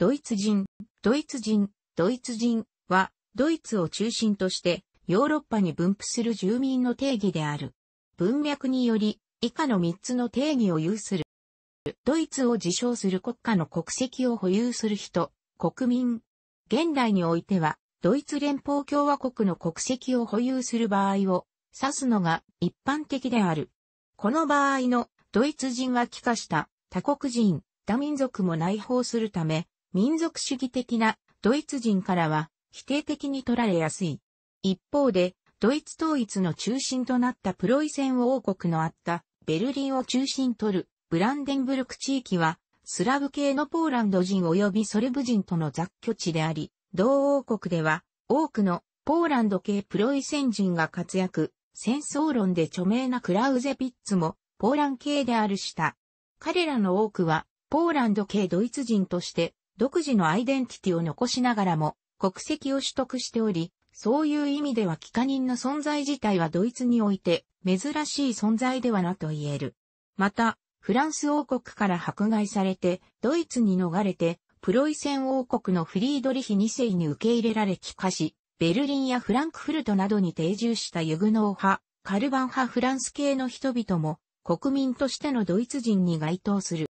ドイツ人、ドイツ人、ドイツ人は、ドイツを中心として、ヨーロッパに分布する住民の定義である。文脈により、以下の3つの定義を有する。ドイツを自称する国家の国籍を保有する人、国民。現代においては、ドイツ連邦共和国の国籍を保有する場合を指すのが一般的である。この場合のドイツ人は帰化した他国人、他民族も内包するため、民族主義的なドイツ人からは否定的に取られやすい。一方で、ドイツ統一の中心となったプロイセン王国のあったベルリンを中心とるブランデンブルク地域はスラブ系のポーランド人及びソルブ人との雑居地であり、同王国では多くのポーランド系プロイセン人が活躍、戦争論で著名なクラウゼピッツもポーラン系であるした。彼らの多くはポーランド系ドイツ人として独自のアイデンティティを残しながらも国籍を取得しており、そういう意味では帰化人の存在自体はドイツにおいて珍しい存在ではなと言える。また、フランス王国から迫害されて、ドイツに逃れて、プロイセン王国のフリードリヒ2世に受け入れられ帰化し、ベルリンやフランクフルトなどに定住したユグノー派、カルバン派フランス系の人々も、国民としてのドイツ人に該当する。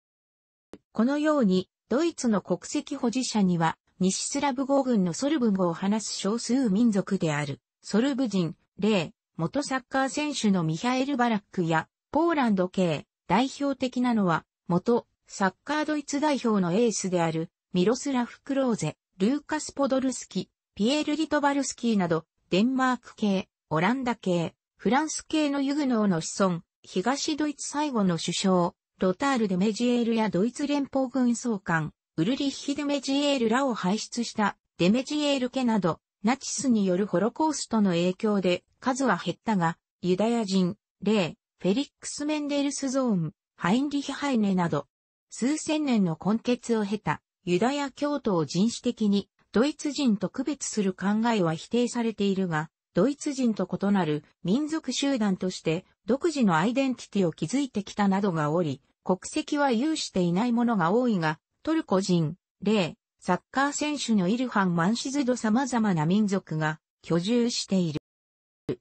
このように、ドイツの国籍保持者には、西スラブ語群のソルブ語を話す少数民族である、ソルブ人、例、元サッカー選手のミハエル・バラックや、ポーランド系、代表的なのは、元、サッカードイツ代表のエースである、ミロスラフ・クローゼ、ルーカス・ポドルスキ、ピエール・リトバルスキーなど、デンマーク系、オランダ系、フランス系のユグノーの子孫、東ドイツ最後の首相、ロタール・デメジエールやドイツ連邦軍総監、ウルリッヒ・デメジエールらを輩出したデメジエール家など、ナチスによるホロコーストの影響で数は減ったが、ユダヤ人、レイ、フェリックス・メンデルスゾーン、ハインリヒ・ハイネなど、数千年の根血を経たユダヤ教徒を人種的にドイツ人と区別する考えは否定されているが、ドイツ人と異なる民族集団として独自のアイデンティティを築いてきたなどがおり、国籍は有していないものが多いが、トルコ人、例、サッカー選手のイルハン・マンシズド様々な民族が居住している。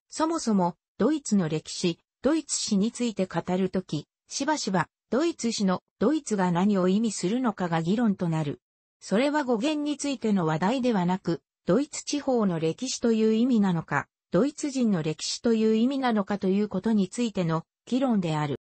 そもそも、ドイツの歴史、ドイツ史について語るとき、しばしば、ドイツ史のドイツが何を意味するのかが議論となる。それは語源についての話題ではなく、ドイツ地方の歴史という意味なのか、ドイツ人の歴史という意味なのかということについての議論である。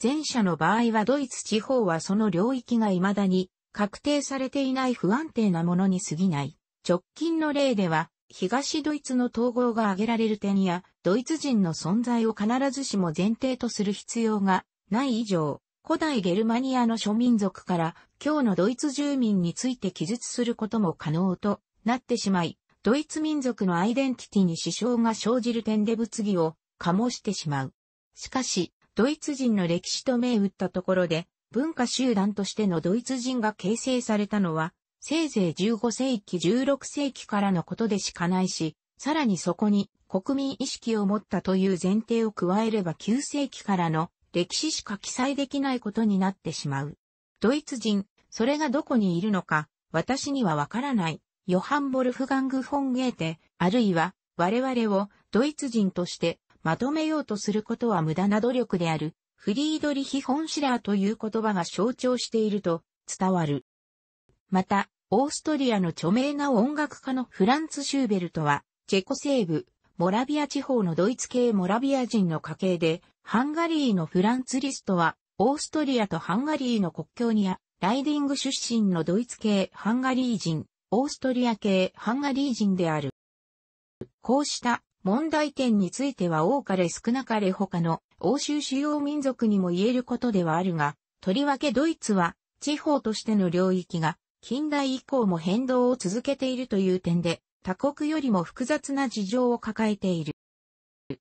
前者の場合はドイツ地方はその領域が未だに確定されていない不安定なものに過ぎない。直近の例では、東ドイツの統合が挙げられる点や、ドイツ人の存在を必ずしも前提とする必要がない以上、古代ゲルマニアの諸民族から今日のドイツ住民について記述することも可能となってしまい、ドイツ民族のアイデンティティに支障が生じる点で物議を醸してしまう。しかし、ドイツ人の歴史と銘打ったところで、文化集団としてのドイツ人が形成されたのは、せいぜい15世紀16世紀からのことでしかないし、さらにそこに国民意識を持ったという前提を加えれば9世紀からの歴史しか記載できないことになってしまう。ドイツ人、それがどこにいるのか、私にはわからない、ヨハン・ボルフガング・フォン・ゲーテ、あるいは、我々をドイツ人としてまとめようとすることは無駄な努力である、フリードリヒ・ホンシラーという言葉が象徴していると伝わる。また、オーストリアの著名な音楽家のフランツ・シューベルトは、チェコ西部、モラビア地方のドイツ系モラビア人の家系で、ハンガリーのフランツ・リストは、オーストリアとハンガリーの国境にあ、ライディング出身のドイツ系ハンガリー人、オーストリア系ハンガリー人である。こうした問題点については多かれ少なかれ他の欧州主要民族にも言えることではあるが、とりわけドイツは地方としての領域が近代以降も変動を続けているという点で、他国よりも複雑な事情を抱えている。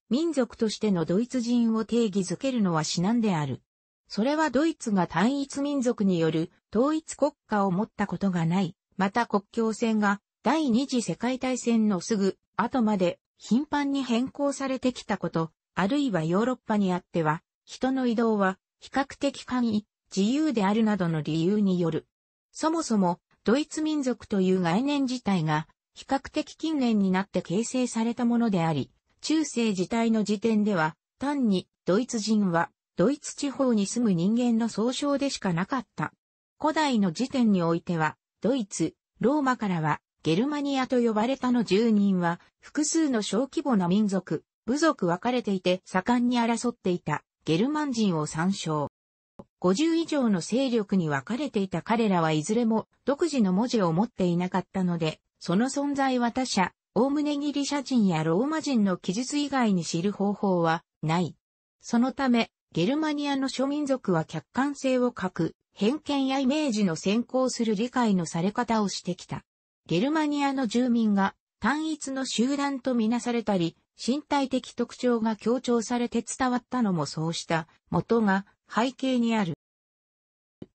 民族としてのドイツ人を定義づけるのは至難である。それはドイツが単一民族による統一国家を持ったことがない。また国境線が第二次世界大戦のすぐ後まで頻繁に変更されてきたこと、あるいはヨーロッパにあっては、人の移動は比較的簡易、自由であるなどの理由による。そもそも、ドイツ民族という概念自体が、比較的近年になって形成されたものであり、中世自体の時点では、単にドイツ人はドイツ地方に住む人間の総称でしかなかった。古代の時点においては、ドイツ、ローマからはゲルマニアと呼ばれたの住人は、複数の小規模な民族、部族分かれていて盛んに争っていたゲルマン人を参照。50以上の勢力に分かれていた彼らはいずれも独自の文字を持っていなかったので、その存在は他者、概ねギリシャ人やローマ人の記述以外に知る方法はない。そのため、ゲルマニアの諸民族は客観性を欠く、偏見やイメージの先行する理解のされ方をしてきた。ゲルマニアの住民が単一の集団とみなされたり、身体的特徴が強調されて伝わったのもそうした元が背景にある。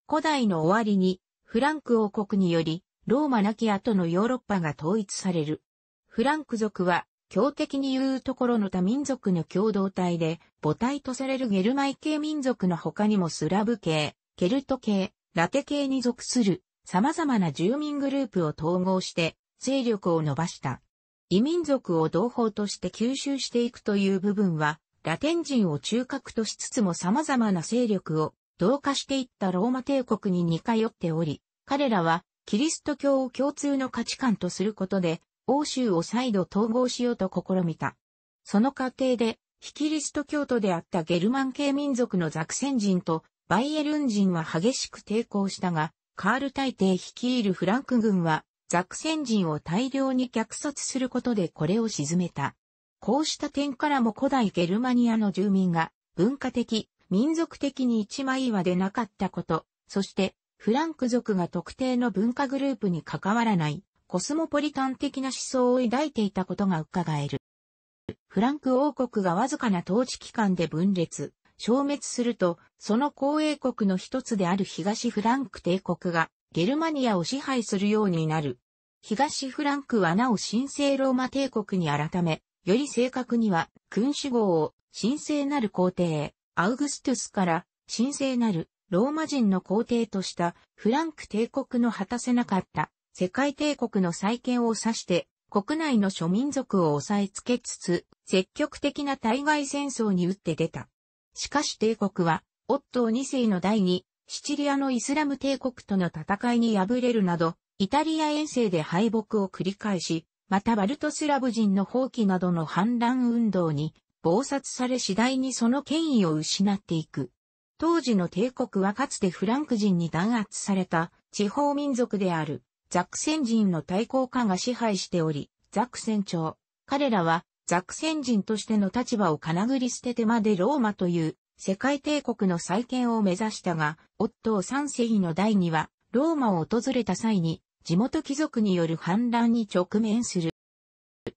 古代の終わりにフランク王国によりローマなき後のヨーロッパが統一される。フランク族は強敵に言うところの多民族の共同体で母体とされるゲルマイ系民族の他にもスラブ系、ケルト系、ラテ系に属する様々な住民グループを統合して勢力を伸ばした。異民族を同胞として吸収していくという部分は、ラテン人を中核としつつも様々な勢力を同化していったローマ帝国に似通っており、彼らはキリスト教を共通の価値観とすることで、欧州を再度統合しようと試みた。その過程で、非キリスト教徒であったゲルマン系民族のザクセン人とバイエルン人は激しく抵抗したが、カール大帝率いるフランク軍は、ザクセン人を大量に虐殺することでこれを沈めた。こうした点からも古代ゲルマニアの住民が文化的、民族的に一枚岩でなかったこと、そしてフランク族が特定の文化グループに関わらないコスモポリタン的な思想を抱いていたことが伺える。フランク王国がわずかな統治期間で分裂、消滅すると、その公営国の一つである東フランク帝国がゲルマニアを支配するようになる。東フランクはなお神聖ローマ帝国に改め、より正確には君主号を神聖なる皇帝、アウグストゥスから神聖なるローマ人の皇帝としたフランク帝国の果たせなかった世界帝国の再建を指して国内の諸民族を抑えつけつつ積極的な対外戦争に打って出た。しかし帝国は、オットー2世の第二、シチリアのイスラム帝国との戦いに敗れるなど、イタリア遠征で敗北を繰り返し、またバルトスラブ人の放棄などの反乱運動に、暴殺され次第にその権威を失っていく。当時の帝国はかつてフランク人に弾圧された地方民族であるザクセン人の対抗下が支配しており、ザクセン朝、彼らはザクセン人としての立場をかなぐり捨ててまでローマという世界帝国の再建を目指したが、オットー三世の代には、ローマを訪れた際に、地元貴族による反乱に直面する。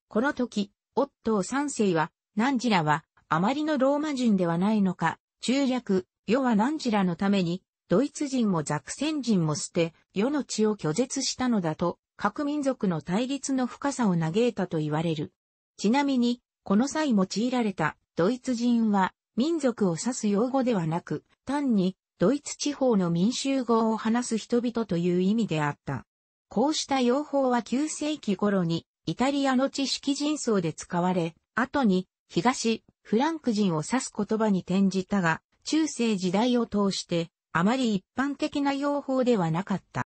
この時、オットー三世は、ナンジラは、あまりのローマ人ではないのか、中略、世はナンジラのために、ドイツ人もザクセン人も捨て、世の血を拒絶したのだと、各民族の対立の深さを嘆いたと言われる。ちなみに、この際用いられたドイツ人は民族を指す用語ではなく、単にドイツ地方の民衆語を話す人々という意味であった。こうした用法は9世紀頃にイタリアの知識人層で使われ、後に東フランク人を指す言葉に転じたが、中世時代を通してあまり一般的な用法ではなかった。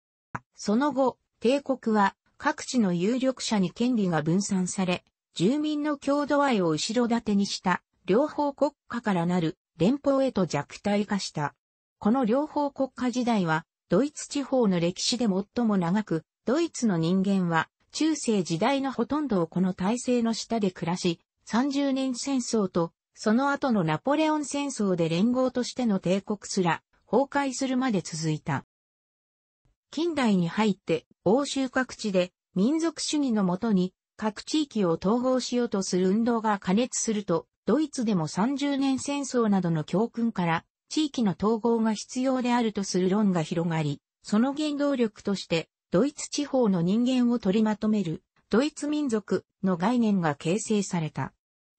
その後、帝国は各地の有力者に権利が分散され、住民の郷土愛を後ろ盾にした、両方国家からなる連邦へと弱体化した。この両方国家時代は、ドイツ地方の歴史で最も長く、ドイツの人間は、中世時代のほとんどをこの体制の下で暮らし、30年戦争と、その後のナポレオン戦争で連合としての帝国すら、崩壊するまで続いた。近代に入って、欧州各地で、民族主義のもとに、各地域を統合しようとする運動が加熱すると、ドイツでも30年戦争などの教訓から地域の統合が必要であるとする論が広がり、その原動力としてドイツ地方の人間を取りまとめるドイツ民族の概念が形成された。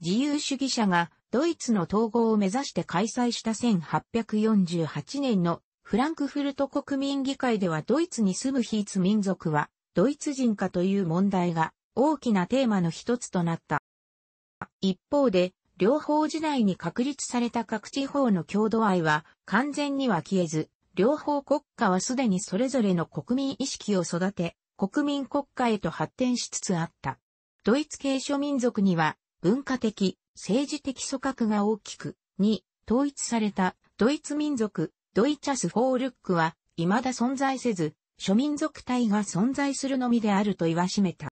自由主義者がドイツの統合を目指して開催した1848年のフランクフルト国民議会ではドイツに住むヒーツ民族はドイツ人かという問題が大きなテーマの一つとなった。一方で、両方時代に確立された各地方の郷土愛は完全には消えず、両方国家はすでにそれぞれの国民意識を育て、国民国家へと発展しつつあった。ドイツ系諸民族には文化的、政治的組閣が大きく、に統一されたドイツ民族、ドイチャス・フォールックは未だ存在せず、諸民族体が存在するのみであると言わしめた。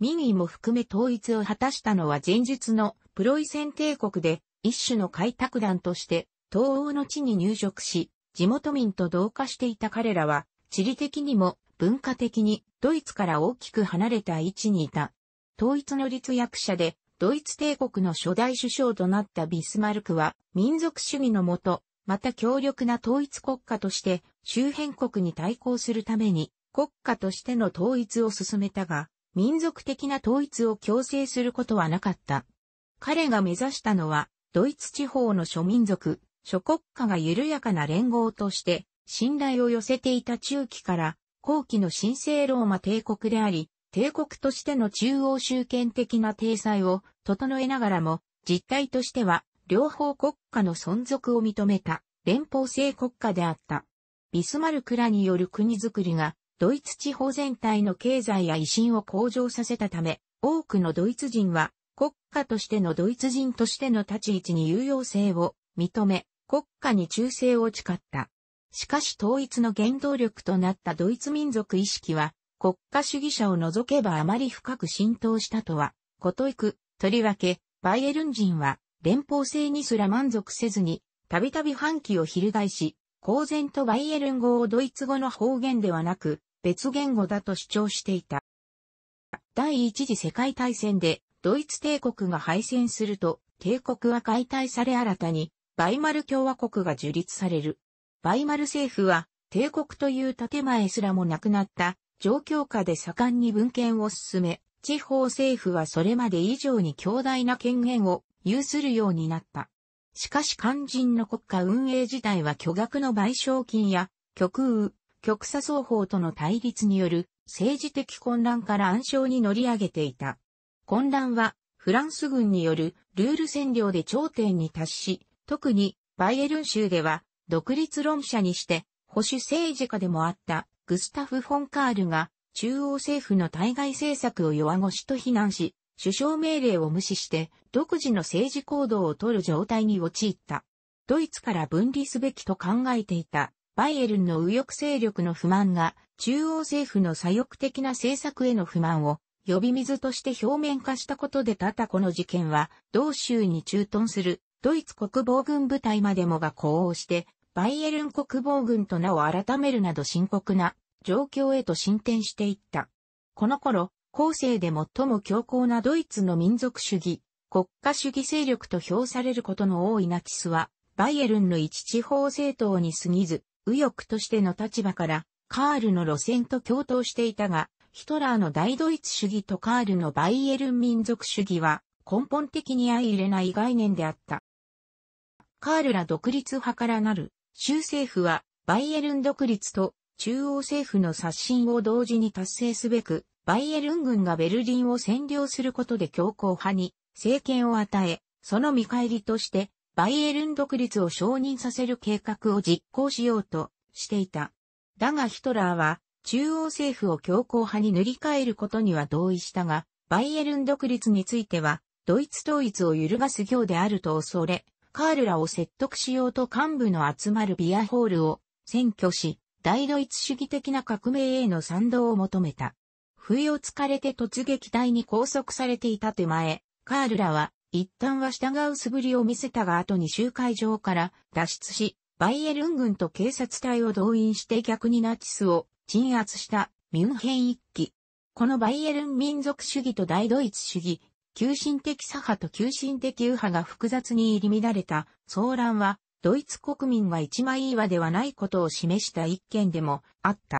民意も含め統一を果たしたのは前述のプロイセン帝国で一種の開拓団として東欧の地に入植し、地元民と同化していた彼らは、地理的にも文化的にドイツから大きく離れた位置にいた。統一の立役者で、ドイツ帝国の初代首相となったビスマルクは、民族主義のもと、また強力な統一国家として、周辺国に対抗するために、国家としての統一を進めたが、民族的な統一を強制することはなかった。彼が目指したのは、ドイツ地方の諸民族、諸国家が緩やかな連合として、信頼を寄せていた中期から、後期の神聖ローマ帝国であり、帝国としての中央集権的な体裁を整えながらも、実態としては、両方国家の存続を認めた連邦制国家であった。ビスマルクらによる国づくりがドイツ地方全体の経済や威信を向上させたため、多くのドイツ人は国家としてのドイツ人としての立ち位置に有用性を認め、国家に忠誠を誓った。しかし統一の原動力となったドイツ民族意識は、国家主義者を除けばあまり深く浸透したとは、こといく、とりわけ、バイエルン人は、連邦制にすら満足せずに、たびたび反旗を翻し、公然とバイエルン語をドイツ語の方言ではなく、別言語だと主張していた。第一次世界大戦でドイツ帝国が敗戦すると、帝国は解体され新たにバイマル共和国が樹立される。バイマル政府は帝国という建前すらもなくなった状況下で盛んに文献を進め、地方政府はそれまで以上に強大な権限を有するようになった。しかし肝心の国家運営自体は巨額の賠償金や極右、極左双方との対立による政治的混乱から暗礁に乗り上げていた。混乱はフランス軍によるルール占領で頂点に達し、特にバイエルン州では独立論者にして保守政治家でもあったグスタフ・フォンカールが中央政府の対外政策を弱腰と非難し、首相命令を無視して独自の政治行動を取る状態に陥った。ドイツから分離すべきと考えていたバイエルンの右翼勢力の不満が、中央政府の左翼的な政策への不満を、呼び水として表面化したことで多々この事件は、同州に駐屯する、ドイツ国防軍部隊までもが呼応して、バイエルン国防軍と名を改めるなど深刻な状況へと進展していった。この頃、後世で最も強硬なドイツの民族主義、国家主義勢力と評されることの多いナチスは、バイエルンの一地方政党に過ぎず、右翼としての立場から、カールの路線と共闘していたが、ヒトラーの大ドイツ主義とカールのバイエルン民族主義は根本的に相入れない概念であった。カールら独立派からなる州政府はバイエルン独立と中央政府の刷新を同時に達成すべく、バイエルン軍がベルリンを占領することで強硬派に政権を与え、その見返りとしてバイエルン独立を承認させる計画を実行しようとしていた。だがヒトラーは中央政府を強硬派に塗り替えることには同意したが、バイエルン独立については、ドイツ統一を揺るがす行であると恐れ、カールらを説得しようと幹部の集まるビアホールを占拠し、大ドイツ主義的な革命への賛同を求めた。不意をつかれて突撃隊に拘束されていた手前、カールらは一旦は従う素振りを見せたが後に集会場から脱出し、バイエルン軍と警察隊を動員して逆にナチスを鎮圧したミュンヘン一揆。このバイエルン民族主義と大ドイツ主義、急進的左派と急進的右派が複雑に入り乱れた騒乱は、ドイツ国民は一枚岩ではないことを示した一件でもあった。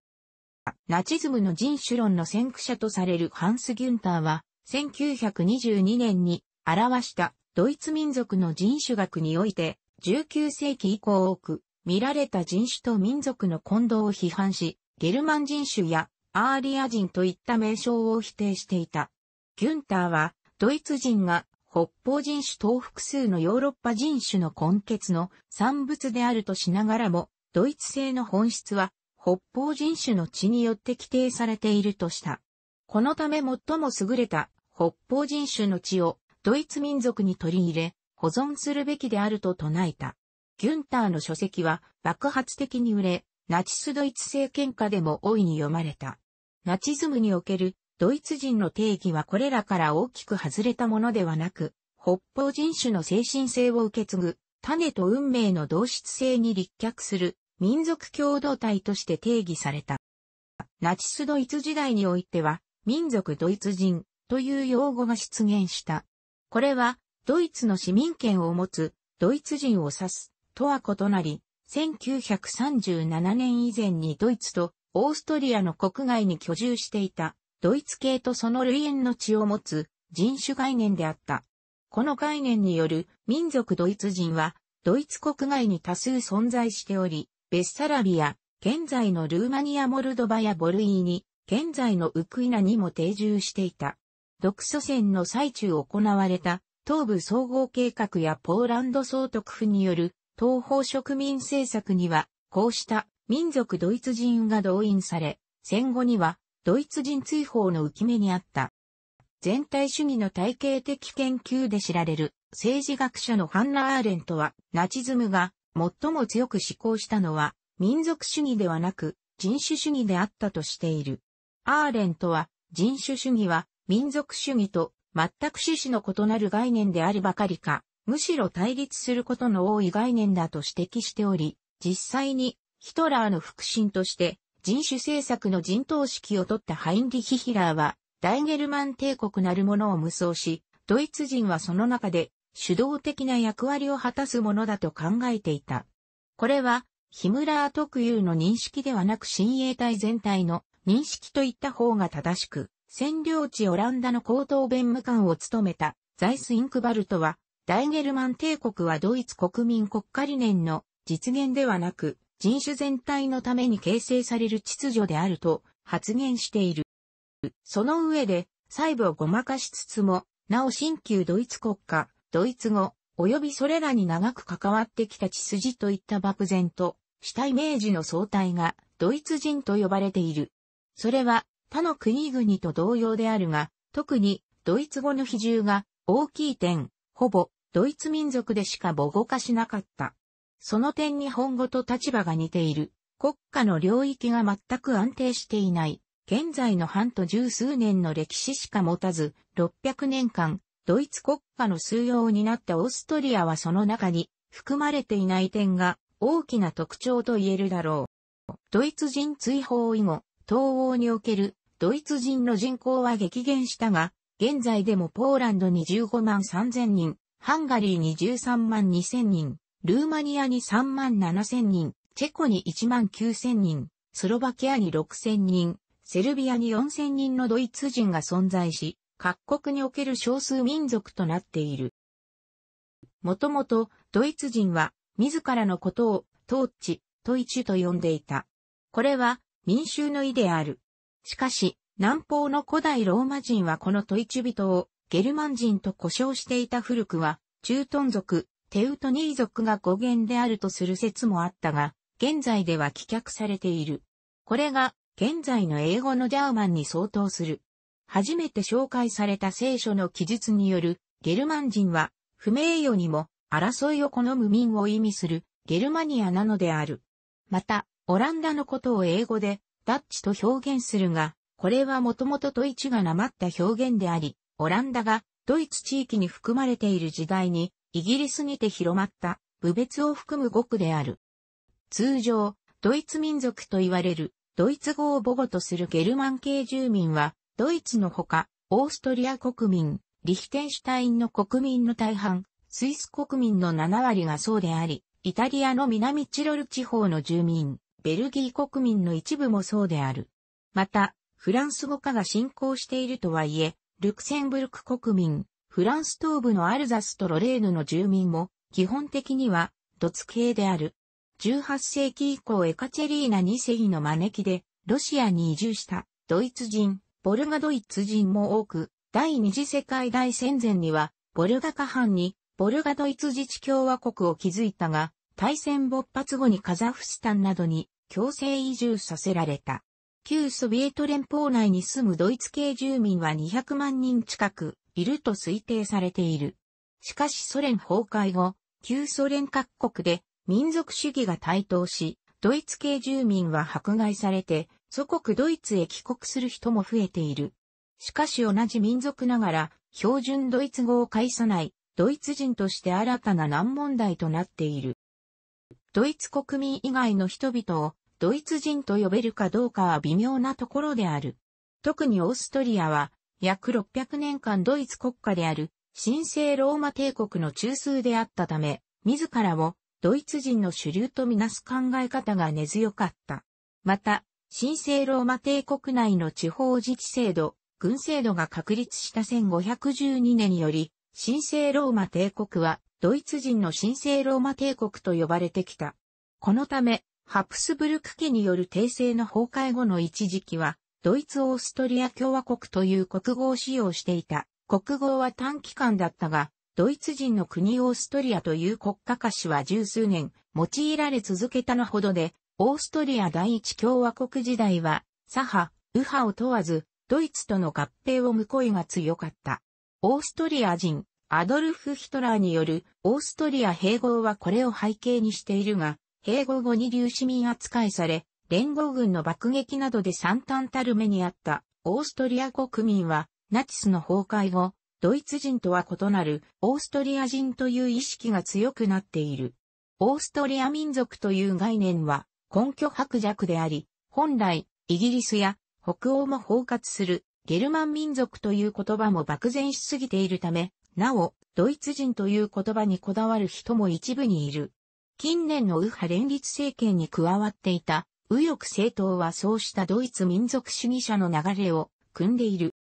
ナチズムの人種論の先駆者とされるハンス・ギュンターは、1922年に表したドイツ民族の人種学において、19世紀以降多く見られた人種と民族の混同を批判し、ゲルマン人種やアーリア人といった名称を否定していた。ギュンターは、ドイツ人が北方人種等複数のヨーロッパ人種の根血の産物であるとしながらも、ドイツ製の本質は北方人種の血によって規定されているとした。このため最も優れた北方人種の血をドイツ民族に取り入れ、保存するべきであると唱えた。ギュンターの書籍は爆発的に売れ、ナチスドイツ政権下でも大いに読まれた。ナチズムにおけるドイツ人の定義はこれらから大きく外れたものではなく、北方人種の精神性を受け継ぐ、種と運命の同質性に立脚する民族共同体として定義された。ナチスドイツ時代においては、民族ドイツ人という用語が出現した。これは、ドイツの市民権を持つ、ドイツ人を指す、とは異なり、1937年以前にドイツとオーストリアの国外に居住していた、ドイツ系とその類縁の血を持つ人種概念であった。この概念による民族ドイツ人は、ドイツ国外に多数存在しており、ベッサラビア、現在のルーマニアモルドバやボルイーニ、現在のウクイナにも定住していた。独祖戦の最中行われた東部総合計画やポーランド総督府による東方植民政策には、こうした民族ドイツ人が動員され、戦後にはドイツ人追放の浮き目にあった。全体主義の体系的研究で知られる政治学者のハンナ・アーレントは、ナチズムが最も強く思考したのは、民族主義ではなく、人種主義であったとしている。アーレントは、人種主義は、民族主義と全く趣旨の異なる概念であるばかりか、むしろ対立することの多い概念だと指摘しており、実際にヒトラーの腹心として人種政策の陣頭指揮を取ったハインリヒ・ヒラーは、大ゲルマン帝国なるものを無双し、ドイツ人はその中で主導的な役割を果たすものだと考えていた。これは、ヒムラー特有の認識ではなく親衛隊全体の認識といった方が正しく、占領地オランダの高等弁務官を務めたザイス・インクバルトは、ダイゲルマン帝国はドイツ国民国家理念の実現ではなく、人種全体のために形成される秩序であると発言している。その上で、細部をごまかしつつも、なお新旧ドイツ国家、ドイツ語、及びそれらに長く関わってきた血筋といった漠然と、したイメージの相対が、ドイツ人と呼ばれている。それは、他の国々と同様であるが、特にドイツ語の比重が大きい点、ほぼドイツ民族でしか母語化しなかった。その点日本語と立場が似ている。国家の領域が全く安定していない。現在の半と十数年の歴史しか持たず、600年間、ドイツ国家の数用を担ったオーストリアはその中に含まれていない点が大きな特徴と言えるだろう。ドイツ人追放以後、東欧におけるドイツ人の人口は激減したが、現在でもポーランドに15万3000人、ハンガリーに13万2000人、ルーマニアに3万7000人、チェコに1万9000人、スロバキアに6000人、セルビアに4000人のドイツ人が存在し、各国における少数民族となっている。もともと、ドイツ人は、自らのことを、トーチ、トイチュと呼んでいた。これは、民衆の意である。しかし、南方の古代ローマ人はこのトイチュビトをゲルマン人と呼称していた古くは、チュートン族、テウトニー族が語源であるとする説もあったが、現在では棄却されている。これが、現在の英語のジャーマンに相当する。初めて紹介された聖書の記述による、ゲルマン人は、不名誉にも、争いを好む民を意味する、ゲルマニアなのである。また、オランダのことを英語で、ダッチと表現するが、これはもともとドイツがなまった表現であり、オランダがドイツ地域に含まれている時代に、イギリスにて広まった、部別を含む語句である。通常、ドイツ民族と言われる、ドイツ語を母語とするゲルマン系住民は、ドイツのほか、オーストリア国民、リヒテンシュタインの国民の大半、スイス国民の7割がそうであり、イタリアの南チロル地方の住民、ベルギー国民の一部もそうである。また、フランス語化が進行しているとはいえ、ルクセンブルク国民、フランス東部のアルザスとロレーヌの住民も、基本的には、ドツ系である。18世紀以降エカチェリーナ2世の招きで、ロシアに移住したドイツ人、ボルガドイツ人も多く、第二次世界大戦前には、ボルガ下半に、ボルガドイツ自治共和国を築いたが、大戦勃発後にカザフスタンなどに強制移住させられた。旧ソビエト連邦内に住むドイツ系住民は200万人近くいると推定されている。しかしソ連崩壊後、旧ソ連各国で民族主義が台頭し、ドイツ系住民は迫害されて、祖国ドイツへ帰国する人も増えている。しかし同じ民族ながら、標準ドイツ語を介さない、ドイツ人として新たな難問題となっている。ドイツ国民以外の人々をドイツ人と呼べるかどうかは微妙なところである。特にオーストリアは約600年間ドイツ国家である神聖ローマ帝国の中枢であったため、自らをドイツ人の主流とみなす考え方が根強かった。また、神聖ローマ帝国内の地方自治制度、軍制度が確立した1512年により、神聖ローマ帝国はドイツ人の神聖ローマ帝国と呼ばれてきた。このため、ハプスブルク家による帝政の崩壊後の一時期は、ドイツ・オーストリア共和国という国語を使用していた。国語は短期間だったが、ドイツ人の国オーストリアという国家歌詞は十数年用いられ続けたのほどで、オーストリア第一共和国時代は、左派、右派を問わず、ドイツとの合併を向こうが強かった。オーストリア人、アドルフ・ヒトラーによるオーストリア併合はこれを背景にしているが、併合後に流市民扱いされ、連合軍の爆撃などで惨憺たる目にあったオーストリア国民は、ナチスの崩壊後、ドイツ人とは異なるオーストリア人という意識が強くなっている。オーストリア民族という概念は根拠薄弱であり、本来、イギリスや北欧も包括するゲルマン民族という言葉も漠然しすぎているため、なお、ドイツ人という言葉にこだわる人も一部にいる。近年の右派連立政権に加わっていた、右翼政党はそうしたドイツ民族主義者の流れを組んでいる。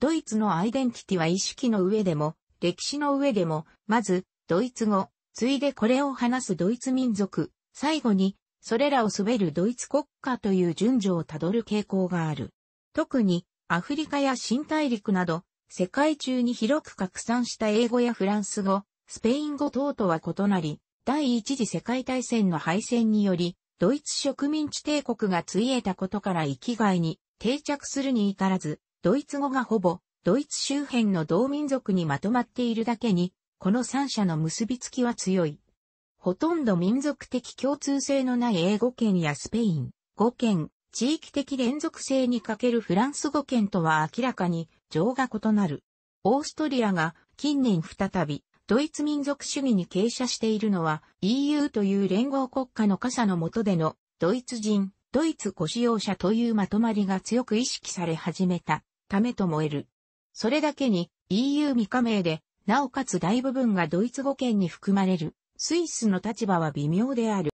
ドイツのアイデンティティは意識の上でも、歴史の上でも、まず、ドイツ語、ついでこれを話すドイツ民族、最後に、それらを滑るドイツ国家という順序をたどる傾向がある。特に、アフリカや新大陸など、世界中に広く拡散した英語やフランス語、スペイン語等とは異なり、第一次世界大戦の敗戦により、ドイツ植民地帝国がついえたことから域外に定着するに至らず、ドイツ語がほぼドイツ周辺の同民族にまとまっているだけに、この三者の結びつきは強い。ほとんど民族的共通性のない英語圏やスペイン語圏、地域的連続性に欠けるフランス語圏とは明らかに情が異なる。オーストリアが近年再びドイツ民族主義に傾斜しているのは EU という連合国家の傘の下でのドイツ人、ドイツ古使用者というまとまりが強く意識され始めたためともえる。それだけに EU 未加盟で、なおかつ大部分がドイツ語圏に含まれるスイスの立場は微妙である。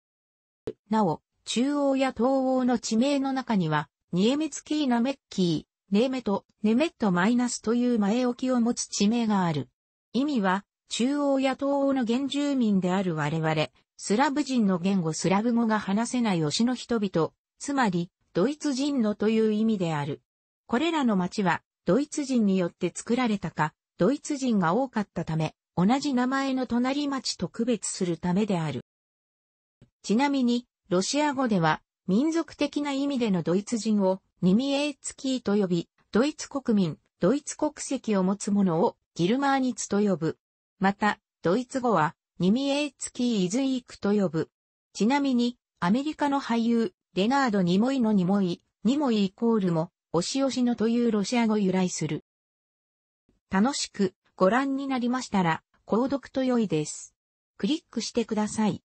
なお、中央や東欧の地名の中には、ニエメツキーナメッキー、ネメとネメットマイナスという前置きを持つ地名がある。意味は、中央や東欧の原住民である我々、スラブ人の言語スラブ語が話せない推しの人々、つまり、ドイツ人のという意味である。これらの町は、ドイツ人によって作られたか、ドイツ人が多かったため、同じ名前の隣町と区別するためである。ちなみに、ロシア語では、民族的な意味でのドイツ人を、ニミエーツキーと呼び、ドイツ国民、ドイツ国籍を持つ者をギルマーニツと呼ぶ。また、ドイツ語は、ニミエーツキーイズイークと呼ぶ。ちなみに、アメリカの俳優、レナード・ニモイのニモイ、ニモイイコールも、押し押しのというロシア語由来する。楽しくご覧になりましたら、購読と良いです。クリックしてください。